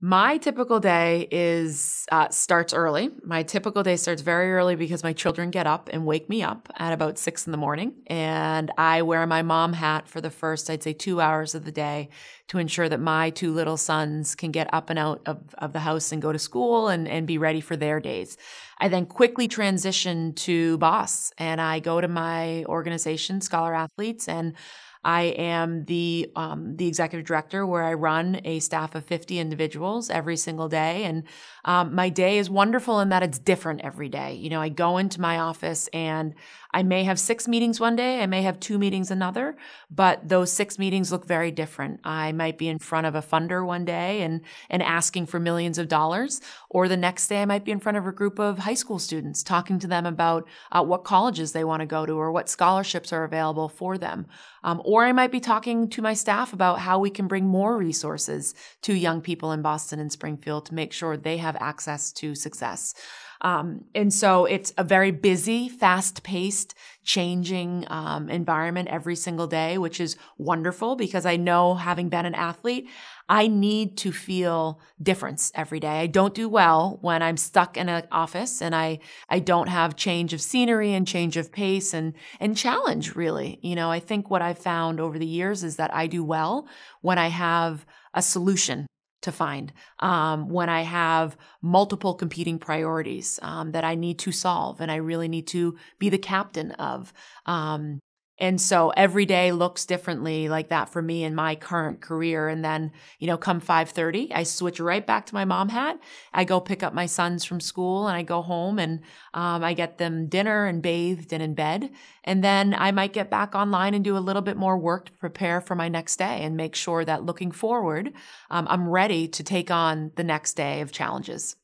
My typical day is uh, starts early. My typical day starts very early because my children get up and wake me up at about six in the morning, and I wear my mom hat for the first, I'd say, two hours of the day to ensure that my two little sons can get up and out of, of the house and go to school and, and be ready for their days. I then quickly transition to boss, and I go to my organization, Scholar Athletes, and I am the um, the executive director, where I run a staff of fifty individuals every single day, and um, my day is wonderful in that it's different every day. You know, I go into my office and I may have six meetings one day, I may have two meetings another, but those six meetings look very different. I might be in front of a funder one day and and asking for millions of dollars, or the next day I might be in front of a group of high school students talking to them about uh, what colleges they want to go to or what scholarships are available for them, um, or or I might be talking to my staff about how we can bring more resources to young people in Boston and Springfield to make sure they have access to success. Um, and so it's a very busy, fast paced, changing um, environment every single day, which is wonderful because I know having been an athlete, I need to feel difference every day. I don't do well when I'm stuck in an office and I, I don't have change of scenery and change of pace and, and challenge really. You know, I think what I've found over the years is that I do well when I have a solution to find um, when I have multiple competing priorities um, that I need to solve and I really need to be the captain of. Um, and so every day looks differently like that for me in my current career. And then, you know, come 5:30, I switch right back to my mom hat. I go pick up my sons from school and I go home and um, I get them dinner and bathed and in bed. And then I might get back online and do a little bit more work to prepare for my next day and make sure that looking forward, um, I'm ready to take on the next day of challenges.